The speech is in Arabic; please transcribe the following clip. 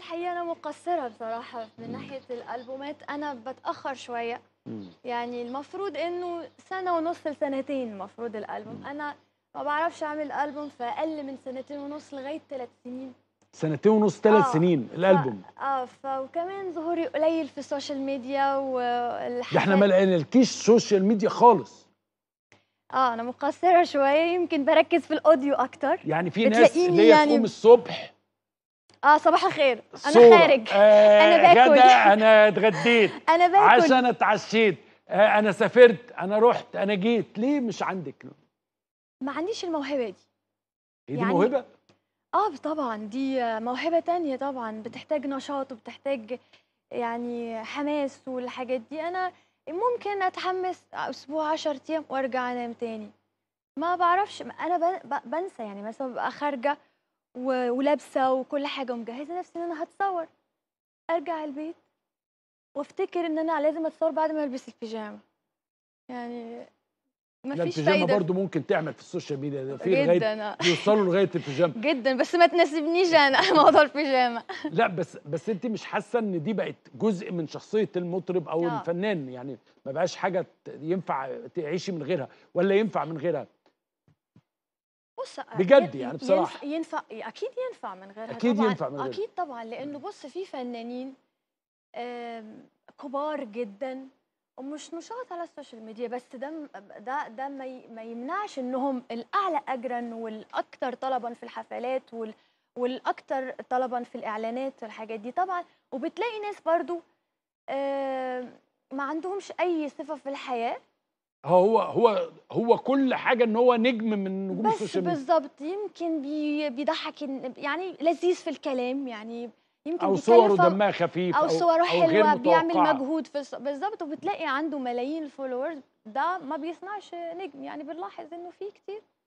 الحقيقه انا مقصره بصراحه من ناحيه الالبومات انا بتاخر شويه يعني المفروض انه سنه ونص لسنتين المفروض الالبوم انا ما بعرفش اعمل البوم في اقل من سنتين ونص لغايه ثلاث سنين سنتين ونص ثلاث آه سنين الالبوم اه, آه وكمان ظهوري قليل في السوشيال ميديا والحاجات احنا ما لقينالكيش سوشيال ميديا خالص اه انا مقصره شويه يمكن بركز في الاوديو اكتر يعني في ناس اللي هي يعني... تقوم الصبح اه صباح الخير انا خارج آه انا باكل غدا انا اتغديت انا باكل عشان اتعشيت آه انا سافرت انا رحت انا جيت ليه مش عندك ما عنديش الموهبه دي ايه دي يعني موهبه اه طبعا دي موهبه تانية طبعا بتحتاج نشاط وبتحتاج يعني حماس والحاجات دي انا ممكن اتحمس اسبوع 10 ايام وارجع انام تاني ما بعرفش انا بنسى يعني مثلا ببقى خارجه ولابسه وكل حاجه ومجهزه نفسي ان انا هتصور ارجع البيت وافتكر ان انا لازم اتصور بعد ما البس البيجامه يعني ما فيش البيجامه برضو ممكن تعمل في السوشيال ميديا ده في لغايه آه. يوصلوا لغايه البيجامه جدا بس ما تناسبنيش انا موضوع البيجامه لا بس بس انت مش حاسه ان دي بقت جزء من شخصيه المطرب او آه. الفنان يعني ما بقاش حاجه ينفع تعيشي من غيرها ولا ينفع من غيرها بص آه، بجد يعني بصراحه ينفع اكيد ينفع من غيرها اكيد طبعًا ينفع من غيرها اكيد طبعا لانه بص في فنانين كبار جدا ومش نشاط على السوشيال ميديا بس ده ده ده ما يمنعش انهم الاعلى اجرا والاكثر طلبا في الحفلات وال والاكثر طلبا في الاعلانات والحاجات دي طبعا وبتلاقي ناس برضو ما عندهمش اي صفه في الحياه هو هو هو كل حاجه ان هو نجم من نجوم السوشيال ميديا بس بالظبط يمكن بي بيضحك يعني لذيذ في الكلام يعني يمكن او صوره دمها خفيف او, أو صوره حلوه بيعمل مجهود في بالظبط وبتلاقي عنده ملايين الفولورز ده ما بيصنعش نجم يعني بنلاحظ انه في كتير